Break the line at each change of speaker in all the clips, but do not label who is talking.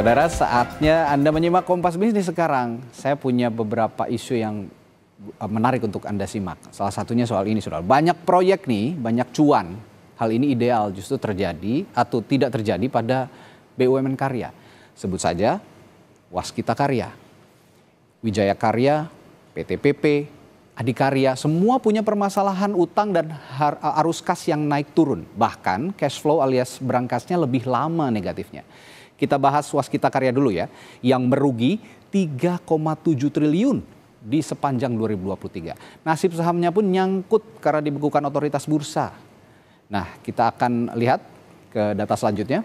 Saudara, saatnya Anda menyimak Kompas Bisnis sekarang. Saya punya beberapa isu yang eh, menarik untuk Anda simak. Salah satunya soal ini, Saudara. Banyak proyek nih, banyak cuan. Hal ini ideal justru terjadi atau tidak terjadi pada BUMN karya. Sebut saja Waskita Karya, Wijaya Karya, PTPP, Adikarya, semua punya permasalahan utang dan eh, arus kas yang naik turun. Bahkan cash flow alias berangkasnya lebih lama negatifnya. Kita bahas waskita karya dulu ya, yang merugi 3,7 triliun di sepanjang 2023. Nasib sahamnya pun nyangkut karena dibekukan otoritas bursa. Nah, kita akan lihat ke data selanjutnya.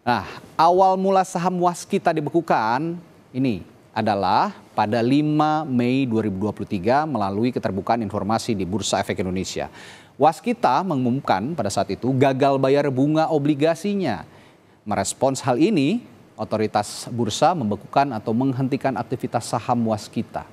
Nah, awal mula saham waskita dibekukan ini adalah pada 5 Mei 2023 melalui keterbukaan informasi di Bursa Efek Indonesia. Waskita mengumumkan pada saat itu gagal bayar bunga obligasinya Merespons hal ini, otoritas bursa membekukan atau menghentikan aktivitas saham waskita.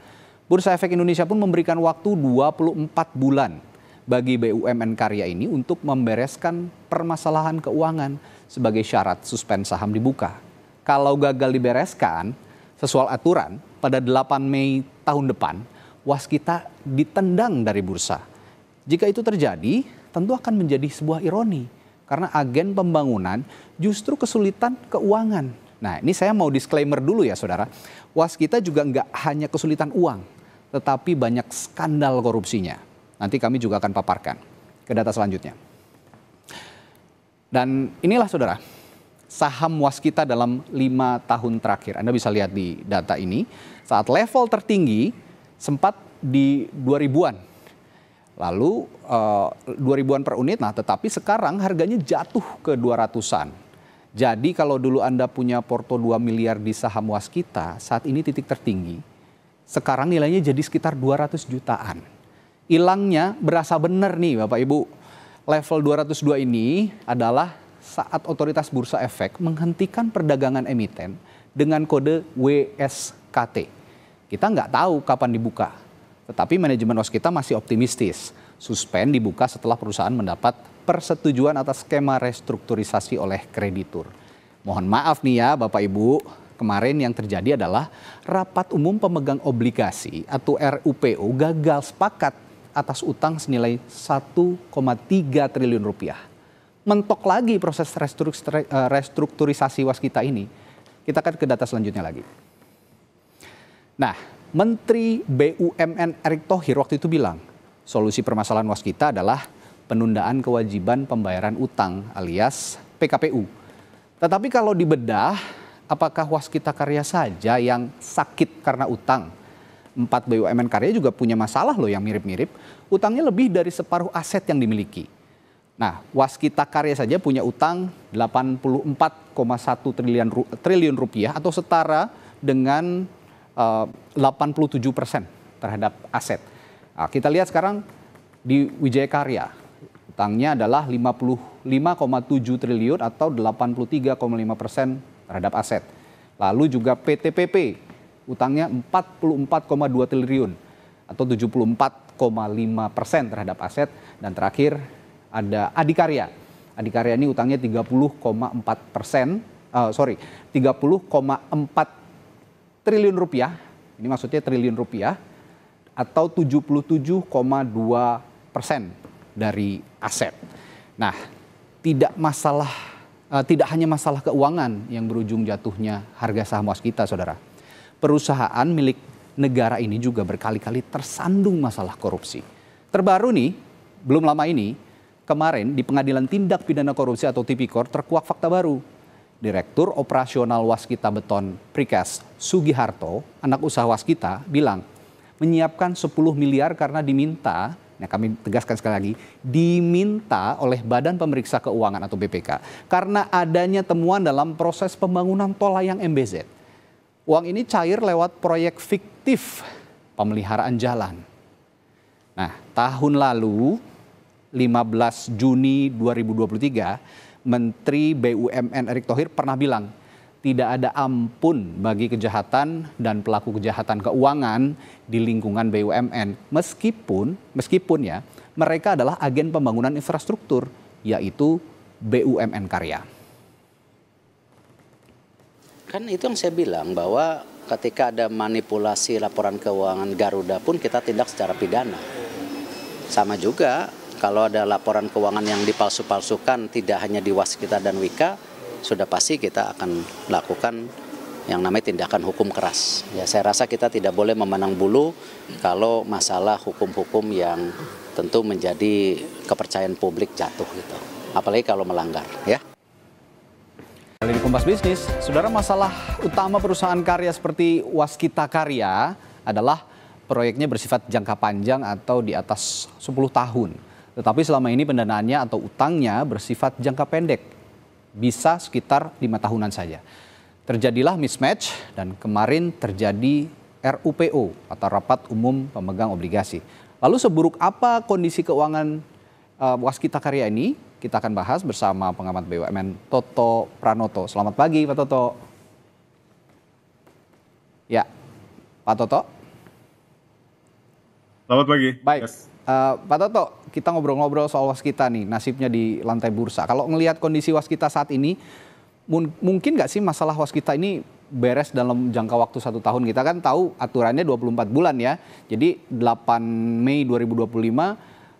Bursa Efek Indonesia pun memberikan waktu 24 bulan bagi BUMN karya ini untuk membereskan permasalahan keuangan sebagai syarat suspen saham dibuka. Kalau gagal dibereskan, sesuai aturan, pada 8 Mei tahun depan, waskita ditendang dari bursa. Jika itu terjadi, tentu akan menjadi sebuah ironi karena agen pembangunan justru kesulitan keuangan. Nah ini saya mau disclaimer dulu ya saudara. kita juga nggak hanya kesulitan uang, tetapi banyak skandal korupsinya. Nanti kami juga akan paparkan ke data selanjutnya. Dan inilah saudara, saham kita dalam lima tahun terakhir. Anda bisa lihat di data ini. Saat level tertinggi sempat di 2000-an. Lalu uh, eh, 2000-an per unit, nah tetapi sekarang harganya jatuh ke 200-an. Jadi kalau dulu Anda punya porto 2 miliar di saham waskita, saat ini titik tertinggi. Sekarang nilainya jadi sekitar 200 jutaan. Hilangnya berasa benar nih Bapak Ibu. Level 202 ini adalah saat otoritas bursa efek menghentikan perdagangan emiten dengan kode WSKT. Kita nggak tahu kapan dibuka, tetapi manajemen waskita masih optimistis Suspend dibuka setelah perusahaan mendapat persetujuan atas skema restrukturisasi oleh kreditur. Mohon maaf nih ya Bapak Ibu, kemarin yang terjadi adalah rapat umum pemegang obligasi atau RUPO gagal sepakat atas utang senilai 1,3 triliun rupiah. Mentok lagi proses eh, restrukturisasi waskita ini. Kita akan ke data selanjutnya lagi. Nah, Menteri BUMN Erick Thohir waktu itu bilang, solusi permasalahan waskita adalah penundaan kewajiban pembayaran utang alias PKPU. Tetapi kalau dibedah, apakah waskita karya saja yang sakit karena utang? Empat BUMN karya juga punya masalah loh yang mirip-mirip. Utangnya lebih dari separuh aset yang dimiliki. Nah, waskita karya saja punya utang 84,1 triliun, triliun rupiah atau setara dengan eh, uh, 87 persen terhadap aset. Nah, kita lihat sekarang di Wijaya Karya. Utangnya adalah 55,7 triliun atau 83,5 persen terhadap aset. Lalu juga PTPP utangnya 44,2 triliun atau 74,5 persen terhadap aset. Dan terakhir ada Adikarya. Adikarya ini utangnya 30,4 persen, uh, sorry, 30,4 triliun rupiah. Ini maksudnya triliun rupiah atau 77,2 persen dari aset. Nah, tidak masalah, uh, tidak hanya masalah keuangan yang berujung jatuhnya harga saham waskita, saudara. Perusahaan milik negara ini juga berkali-kali tersandung masalah korupsi. Terbaru nih, belum lama ini, kemarin di Pengadilan Tindak Pidana Korupsi atau Tipikor terkuak fakta baru. Direktur Operasional Waskita Beton Prikas Sugiharto, anak usaha Waskita, bilang menyiapkan 10 miliar karena diminta Nah, kami tegaskan sekali lagi, diminta oleh Badan Pemeriksa Keuangan atau BPK karena adanya temuan dalam proses pembangunan tol layang MBZ. Uang ini cair lewat proyek fiktif pemeliharaan jalan. Nah, tahun lalu 15 Juni 2023, Menteri BUMN Erick Thohir pernah bilang, tidak ada ampun bagi kejahatan dan pelaku kejahatan keuangan di lingkungan BUMN meskipun meskipun ya mereka adalah agen pembangunan infrastruktur yaitu BUMN Karya. Kan itu yang saya bilang bahwa ketika ada manipulasi laporan keuangan Garuda pun kita tindak secara pidana. Sama juga kalau ada laporan keuangan yang dipalsu-palsukan tidak hanya di waskita dan wika sudah pasti kita akan lakukan yang namanya tindakan hukum keras. Ya, saya rasa kita tidak boleh memenang bulu kalau masalah hukum-hukum yang tentu menjadi kepercayaan publik jatuh gitu. Apalagi kalau melanggar, ya. Kali di Kompas Bisnis, saudara masalah utama perusahaan karya seperti Waskita Karya adalah proyeknya bersifat jangka panjang atau di atas 10 tahun. Tetapi selama ini pendanaannya atau utangnya bersifat jangka pendek bisa sekitar lima tahunan saja. Terjadilah mismatch dan kemarin terjadi RUPO atau Rapat Umum Pemegang Obligasi. Lalu seburuk apa kondisi keuangan uh, Waskita Karya ini? Kita akan bahas bersama pengamat BUMN Toto Pranoto. Selamat pagi Pak Toto. Ya, Pak Toto. Selamat pagi. Baik. Yes. Eh, Pak Toto, kita ngobrol-ngobrol soal waskita nih, nasibnya di lantai bursa. Kalau ngelihat kondisi waskita saat ini, mun mungkin nggak sih masalah waskita ini beres dalam jangka waktu satu tahun? Kita kan tahu aturannya 24 bulan ya, jadi 8 Mei 2025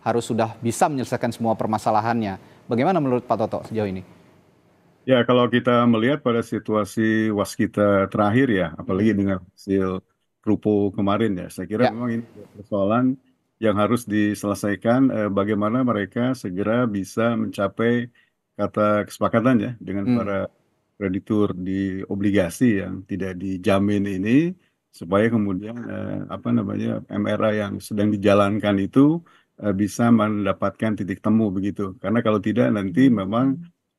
harus sudah bisa menyelesaikan semua permasalahannya. Bagaimana menurut Pak Toto sejauh ini?
Ya, kalau kita melihat pada situasi waskita terakhir ya, apalagi hmm. dengan hasil Rupo kemarin ya, saya kira ya. memang ini persoalan yang harus diselesaikan eh, bagaimana mereka segera bisa mencapai kata kesepakatan ya dengan hmm. para kreditur di obligasi yang tidak dijamin ini supaya kemudian eh, apa namanya MRA yang sedang dijalankan itu eh, bisa mendapatkan titik temu begitu karena kalau tidak nanti hmm. memang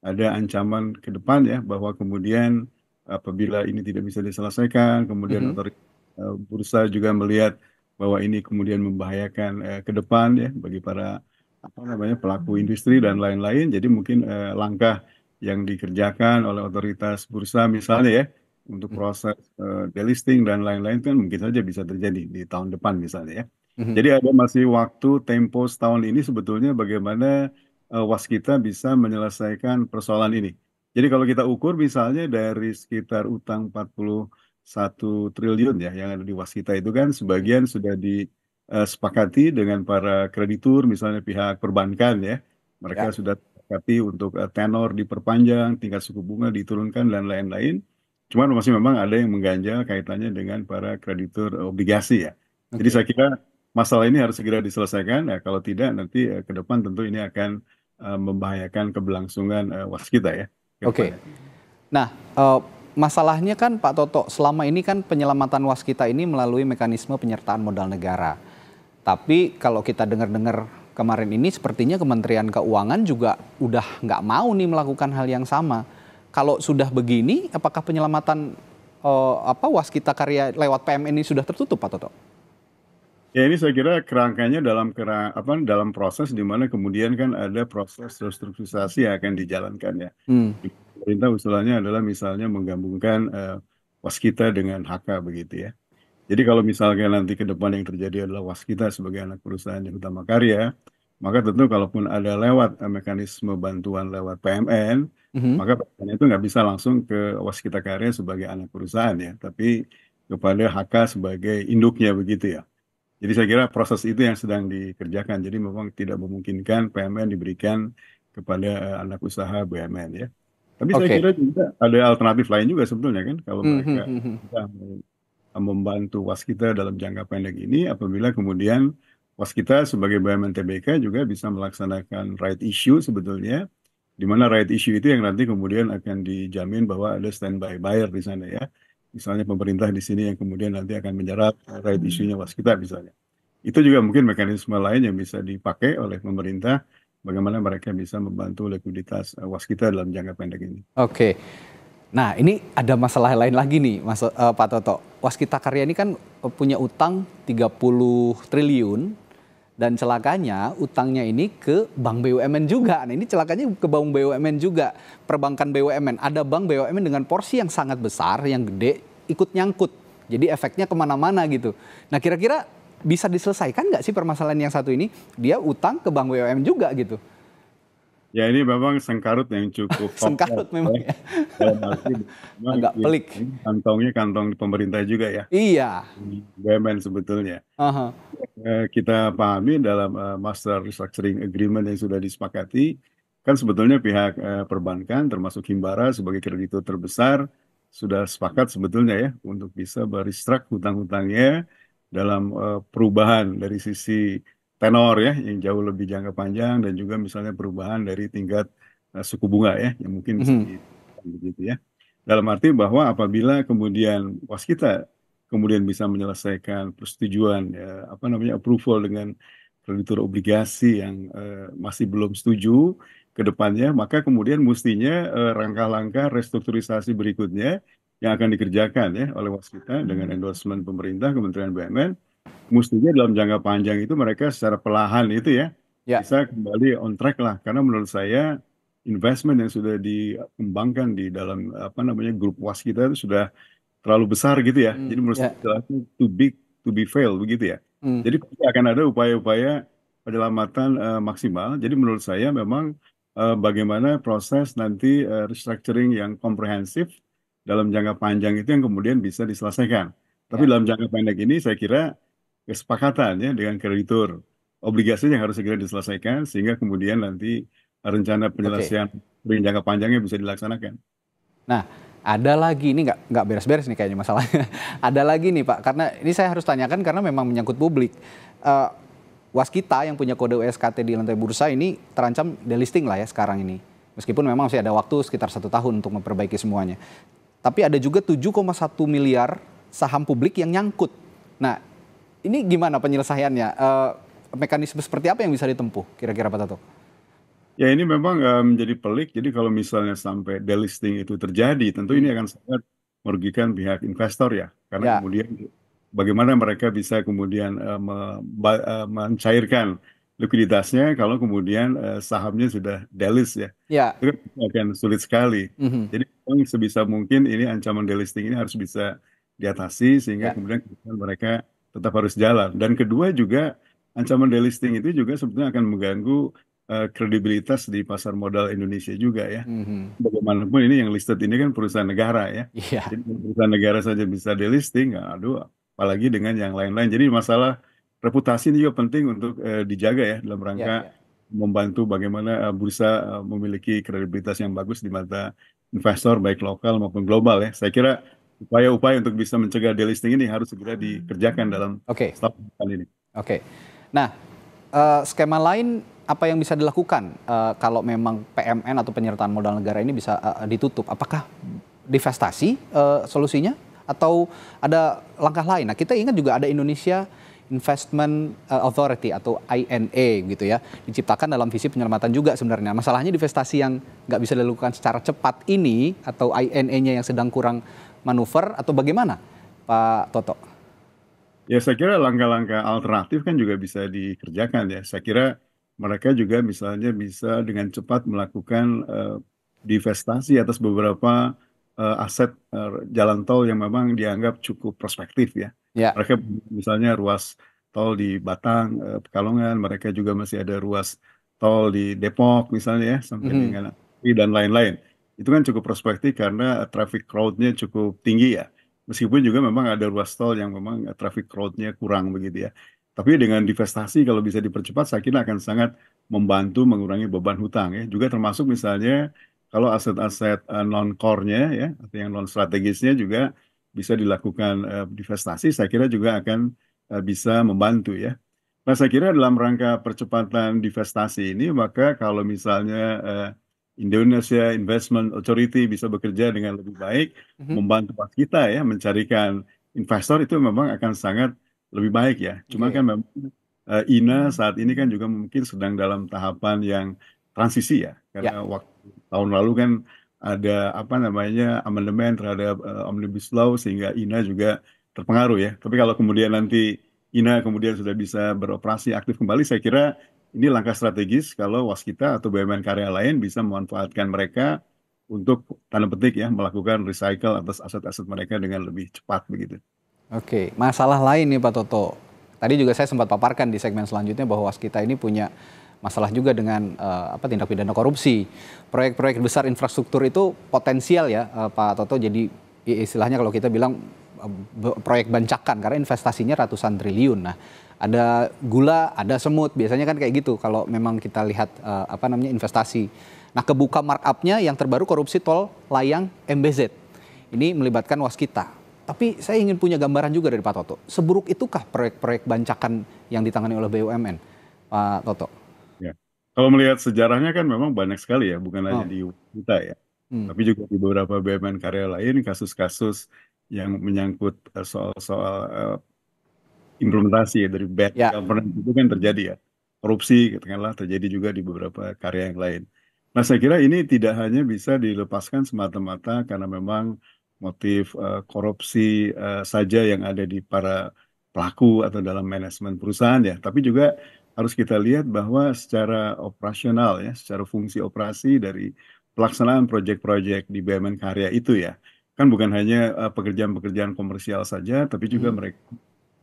ada ancaman ke depan ya bahwa kemudian apabila ini tidak bisa diselesaikan kemudian mm -hmm. otoritas eh, bursa juga melihat bahwa ini kemudian membahayakan eh, ke depan ya bagi para apa namanya pelaku industri dan lain-lain. Jadi mungkin eh, langkah yang dikerjakan oleh otoritas bursa misalnya ya untuk hmm. proses eh, delisting dan lain-lain kan mungkin saja bisa terjadi di tahun depan misalnya ya. Hmm. Jadi ada masih waktu tempo setahun ini sebetulnya bagaimana eh, was kita bisa menyelesaikan persoalan ini. Jadi kalau kita ukur misalnya dari sekitar utang 40 satu triliun ya yang ada di Waskita itu kan sebagian sudah disepakati eh, dengan para kreditur misalnya pihak perbankan ya mereka ya. sudah sepakati untuk eh, tenor diperpanjang tingkat suku bunga diturunkan dan lain-lain cuman masih memang ada yang mengganjal kaitannya dengan para kreditur obligasi ya okay. jadi saya kira masalah ini harus segera diselesaikan ya kalau tidak nanti eh, ke depan tentu ini akan membahayakan keberlangsungan waskita ya oke okay. nah uh masalahnya kan Pak Toto,
selama ini kan penyelamatan waskita ini melalui mekanisme penyertaan modal negara. Tapi kalau kita dengar-dengar kemarin ini sepertinya Kementerian Keuangan juga udah nggak mau nih melakukan hal yang sama. Kalau sudah begini, apakah penyelamatan eh, apa waskita karya lewat PMN ini sudah tertutup Pak Toto?
Ya ini saya kira kerangkanya dalam kerang, apa dalam proses di mana kemudian kan ada proses restrukturisasi yang akan dijalankan ya. Hmm. Pemerintah usulannya adalah misalnya menggabungkan uh, eh, waskita dengan HK begitu ya. Jadi kalau misalnya nanti ke depan yang terjadi adalah waskita sebagai anak perusahaan yang utama karya, maka tentu kalaupun ada lewat uh, mekanisme bantuan lewat PMN, hmm. maka PMN itu nggak bisa langsung ke waskita karya sebagai anak perusahaan ya, tapi kepada HK sebagai induknya begitu ya. Jadi saya kira proses itu yang sedang dikerjakan. Jadi memang tidak memungkinkan PMN diberikan kepada eh, anak usaha BUMN ya. Tapi okay. saya kira juga ada alternatif lain juga sebetulnya kan kalau hmm, mereka mm -hmm. bisa membantu waskita dalam jangka pendek ini apabila kemudian waskita sebagai BUMN TBK juga bisa melaksanakan right issue sebetulnya di mana right issue itu yang nanti kemudian akan dijamin bahwa ada standby buyer di sana ya misalnya pemerintah di sini yang kemudian nanti akan menjerat hmm. right isunya waskita misalnya. Itu juga mungkin mekanisme lain yang bisa dipakai oleh pemerintah bagaimana mereka bisa membantu likuiditas waskita eh, dalam jangka pendek ini. Oke. Nah, ini ada
masalah lain lagi nih Mas uh, Pak Toto. Waskita Karya ini kan eh, punya utang 30 triliun dan celakanya utangnya ini ke bank BUMN juga. Nah ini celakanya ke bank BUMN juga. Perbankan BUMN. Ada bank BUMN dengan porsi yang sangat besar, yang gede, ikut nyangkut. Jadi efeknya kemana-mana gitu. Nah kira-kira bisa diselesaikan nggak sih permasalahan yang satu ini? Dia utang ke bank BUMN juga gitu.
Ya ini memang sengkarut yang cukup sengkarut memang ya. ya. memang agak pelik. Kantongnya kantong pemerintah juga ya. Iya. BUMN sebetulnya. Uh-huh. Kita pahami dalam eh, master restructuring agreement yang sudah disepakati, kan sebetulnya pihak eh, perbankan termasuk Himbara sebagai kreditur terbesar sudah sepakat sebetulnya ya untuk bisa beristrak hutang-hutangnya dalam perubahan dari sisi tenor ya yang jauh lebih jangka panjang dan juga misalnya perubahan dari tingkat uh, suku bunga ya yang mungkin hmm. begitu ya. Dalam arti bahwa apabila kemudian waskita kemudian bisa menyelesaikan persetujuan ya, apa namanya approval dengan kreditur obligasi yang uh, masih belum setuju ke depannya maka kemudian mestinya uh, eh, rangka-langkah restrukturisasi berikutnya yang akan dikerjakan ya oleh waskita dengan mhm. endorsement pemerintah Kementerian BUMN mestinya dalam jangka panjang itu mereka secara pelahan itu ya, ya. bisa kembali on track lah. Karena menurut saya investment yang sudah dikembangkan di dalam apa namanya grup was kita itu sudah terlalu besar gitu ya. Hmm, Jadi menurut yeah. saya too big to be fail begitu ya. Hmm. Jadi pasti akan ada upaya-upaya penyelamatan uh, maksimal. Jadi menurut saya memang uh, bagaimana proses nanti uh, restructuring yang komprehensif dalam jangka panjang itu yang kemudian bisa diselesaikan. Tapi yeah. dalam jangka pendek ini saya kira kesepakatan ya dengan kreditur obligasi yang harus segera diselesaikan sehingga kemudian nanti rencana penyelesaian okay. jangka panjangnya bisa dilaksanakan. Nah, ada lagi ini nggak nggak beres-beres nih kayaknya
masalahnya. ada lagi nih Pak, karena ini saya harus tanyakan karena memang menyangkut publik. Uh, waskita yang punya kode USKT di lantai bursa ini terancam delisting lah ya sekarang ini. Meskipun memang masih ada waktu sekitar satu tahun untuk memperbaiki semuanya. Tapi ada juga 7,1 miliar saham publik yang nyangkut. Nah ini gimana penyelesaiannya? Uh, mekanisme seperti apa yang bisa ditempuh kira-kira Pak Tato?
Ya ini memang uh, menjadi pelik. Jadi kalau misalnya sampai delisting itu terjadi, tentu ini hmm. akan sangat merugikan pihak investor ya. Karena ya. kemudian bagaimana mereka bisa kemudian uh, uh, mencairkan likuiditasnya kalau kemudian uh, sahamnya sudah delist ya. ya. Itu kan akan sulit sekali. Mm -hmm. Jadi sebisa mungkin ini ancaman delisting ini harus bisa diatasi sehingga ya. kemudian mereka tetap harus jalan. Dan kedua juga ancaman delisting itu juga sebetulnya akan mengganggu uh, kredibilitas di pasar modal Indonesia juga ya. Mm-hmm. Bagaimanapun ini yang listed ini kan perusahaan negara ya. Yeah. Jadi perusahaan negara saja bisa delisting, aduh apalagi dengan yang lain-lain. Jadi masalah reputasi ini juga penting untuk uh, dijaga ya dalam iya, rangka yeah, yeah. membantu bagaimana eh, bursa memiliki kredibilitas yang bagus di mata investor baik lokal maupun global ya. Saya kira upaya-upaya untuk bisa mencegah delisting ini harus segera dikerjakan dalam okay. tahun ini. Oke. Okay.
Nah, uh, skema lain apa yang bisa dilakukan uh, kalau memang PMN atau penyertaan modal negara ini bisa uh, ditutup? Apakah divestasi uh, solusinya atau ada langkah lain? Nah, kita ingat juga ada Indonesia Investment eh, Authority atau INA gitu ya diciptakan dalam visi penyelamatan juga sebenarnya masalahnya divestasi yang nggak bisa dilakukan secara cepat ini atau INA-nya yang sedang kurang manuver atau bagaimana
Pak Toto? Ya saya kira langkah-langkah alternatif kan juga bisa dikerjakan ya saya kira mereka juga misalnya bisa dengan cepat melakukan uh, divestasi atas beberapa uh, aset uh, jalan tol yang memang dianggap cukup prospektif ya Ya. mereka misalnya ruas tol di Batang eh, Pekalongan mereka juga masih ada ruas tol di Depok misalnya ya sampai mm -hmm. dengan dan lain-lain itu kan cukup prospektif karena traffic crowd-nya cukup tinggi ya meskipun juga memang ada ruas tol yang memang eh, traffic crowd-nya kurang begitu ya. Tapi dengan divestasi kalau bisa dipercepat saya kira akan sangat membantu mengurangi beban hutang ya. Juga termasuk misalnya kalau aset-aset eh, non core-nya ya atau yang non strategisnya juga bisa dilakukan eh, divestasi, saya kira juga akan eh, bisa membantu ya. Nah, saya kira dalam rangka percepatan divestasi ini, maka kalau misalnya eh, Indonesia Investment Authority bisa bekerja dengan lebih baik, mm-hmm. membantu kita ya mencarikan investor itu memang akan sangat lebih baik ya. Cuma okay. Iya. kan memang uh, Ina saat ini kan juga mungkin sedang dalam tahapan yang transisi ya, ya. karena yeah. waktu tahun lalu kan ada apa namanya amandemen terhadap uh, omnibus law sehingga INA juga terpengaruh ya. Tapi kalau kemudian nanti INA kemudian sudah bisa beroperasi aktif kembali, saya kira ini langkah strategis kalau waskita atau BUMN karya lain bisa memanfaatkan mereka untuk tanda petik ya melakukan recycle atas aset-aset mereka dengan lebih cepat begitu.
Oke, masalah lain nih Pak Toto. Tadi juga saya sempat paparkan di segmen selanjutnya bahwa waskita ini punya masalah juga dengan uh, apa tindak pidana korupsi. Proyek-proyek besar infrastruktur itu potensial ya uh, Pak Toto jadi istilahnya kalau kita bilang uh, proyek bancakan karena investasinya ratusan triliun. Nah, ada gula, ada semut, biasanya kan kayak gitu kalau memang kita lihat uh, apa namanya investasi. Nah, kebuka markupnya yang terbaru korupsi tol layang MBZ. Ini melibatkan waskita. Tapi saya ingin punya gambaran juga dari Pak Toto. Seburuk itukah proyek-proyek bancakan yang ditangani oleh BUMN, Pak Toto?
Kalau melihat sejarahnya kan memang banyak sekali ya, bukan hanya oh. di kita ya, hmm. tapi juga di beberapa BUMN karya lain kasus-kasus yang menyangkut, eh, soal-soal, uh, implementasi ya, dari bad Ya. governance itu kan terjadi ya. Korupsi katakanlah terjadi juga di beberapa karya yang lain. Nah saya kira ini tidak hanya bisa dilepaskan semata-mata karena memang motif, uh, korupsi, uh, saja yang ada di para pelaku atau dalam manajemen perusahaan ya, tapi juga harus kita lihat bahwa secara operasional ya, secara fungsi operasi dari pelaksanaan proyek-proyek di BUMN Karya itu ya, kan bukan hanya eh, pekerjaan-pekerjaan komersial saja, tapi juga hmm. mereka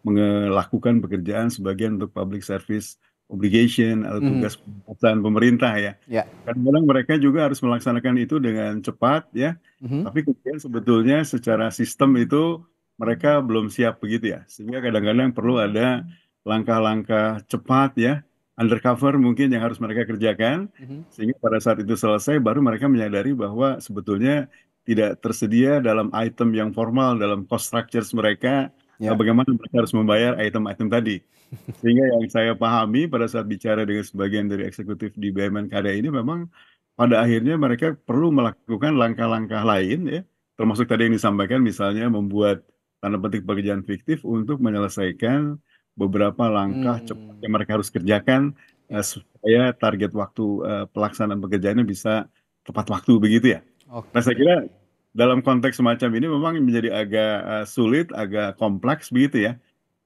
melakukan pekerjaan sebagian untuk public service obligation atau hmm. tugas hmm. pemerintah ya. ya. Kadang-kadang mereka juga harus melaksanakan itu dengan cepat ya. Hmm. Tapi kemudian sebetulnya secara sistem itu mereka belum siap begitu ya. Sehingga kadang-kadang perlu ada hmm langkah-langkah cepat ya undercover mungkin yang harus mereka kerjakan mm-hmm. sehingga pada saat itu selesai baru mereka menyadari bahwa sebetulnya tidak tersedia dalam item yang formal dalam cost structures mereka yeah. bagaimana mereka harus membayar item-item tadi sehingga yang saya pahami pada saat bicara dengan sebagian dari eksekutif di BUMN KD ini memang pada akhirnya mereka perlu melakukan langkah-langkah lain ya termasuk tadi yang disampaikan misalnya membuat tanda petik pekerjaan fiktif untuk menyelesaikan beberapa langkah hmm. cepat yang mereka harus kerjakan uh, supaya target waktu uh, pelaksanaan pekerjaannya bisa tepat waktu begitu ya. Okay. Nah saya kira dalam konteks semacam ini memang menjadi agak uh, sulit, agak kompleks begitu ya.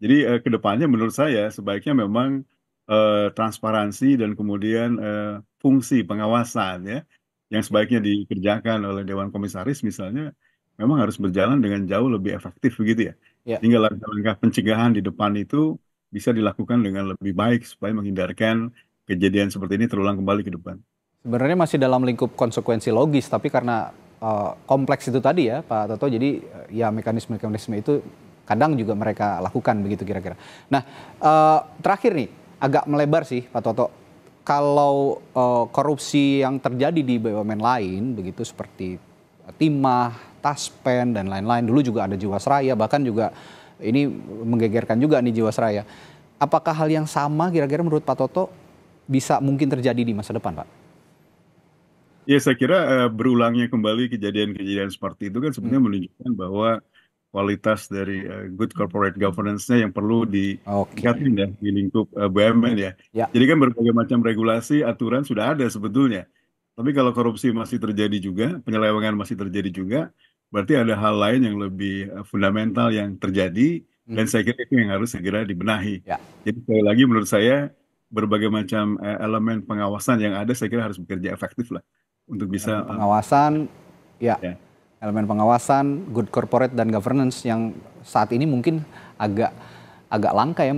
Jadi uh, kedepannya menurut saya sebaiknya memang uh, transparansi dan kemudian uh, fungsi pengawasan ya yang sebaiknya dikerjakan oleh Dewan Komisaris misalnya memang harus berjalan dengan jauh lebih efektif begitu ya. ya. Sehingga langkah-langkah pencegahan di depan itu bisa dilakukan dengan lebih baik supaya menghindarkan kejadian seperti ini terulang kembali ke depan. Sebenarnya masih dalam lingkup
konsekuensi logis, tapi karena uh, kompleks itu tadi ya Pak Toto, jadi uh, ya mekanisme-mekanisme itu kadang juga mereka lakukan begitu kira-kira. Nah uh, terakhir nih, agak melebar sih Pak Toto, kalau uh, korupsi yang terjadi di BUMN lain begitu seperti timah Taspen dan lain-lain. Dulu juga ada Jiwasraya, bahkan juga ini menggegerkan juga nih Jiwasraya. Apakah hal yang sama kira-kira menurut Pak Toto bisa mungkin terjadi di masa depan, Pak?
Ya, saya kira uh, berulangnya kembali kejadian-kejadian seperti itu kan sebenarnya hmm. menunjukkan bahwa kualitas dari uh, good corporate governance-nya yang perlu ditingkatkan okay. ya di lingkup uh, eh, BUMN ya. ya. Jadi kan berbagai macam regulasi, aturan sudah ada sebetulnya. Tapi kalau korupsi masih terjadi juga, penyelewengan masih terjadi juga, berarti ada hal lain yang lebih eh, fundamental yang terjadi hmm. dan saya kira itu yang harus segera dibenahi. Ya. Jadi sekali lagi menurut saya berbagai macam eh, elemen pengawasan yang ada saya kira harus bekerja efektif lah untuk bisa elemen eh, pengawasan ya. ya elemen pengawasan good corporate dan governance yang
saat ini mungkin agak agak langka ya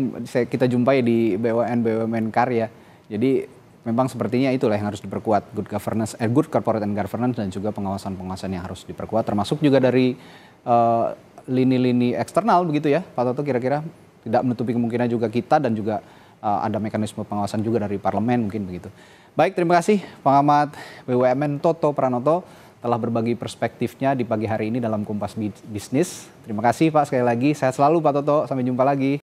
kita jumpai di BUMN BUMN karya. Jadi memang sepertinya itulah yang harus diperkuat good governance, eh, good corporate and governance dan juga pengawasan-pengawasan yang harus diperkuat termasuk juga dari lini eh, lini-lini eksternal begitu ya Pak Toto kira-kira tidak menutupi kemungkinan juga kita dan juga uh, ada mekanisme pengawasan juga dari parlemen mungkin begitu. Baik, terima kasih pengamat BUMN Toto Pranoto telah berbagi perspektifnya di pagi hari ini dalam Kompas Bisnis. Terima kasih Pak sekali lagi. Sehat selalu Pak Toto. Sampai jumpa lagi.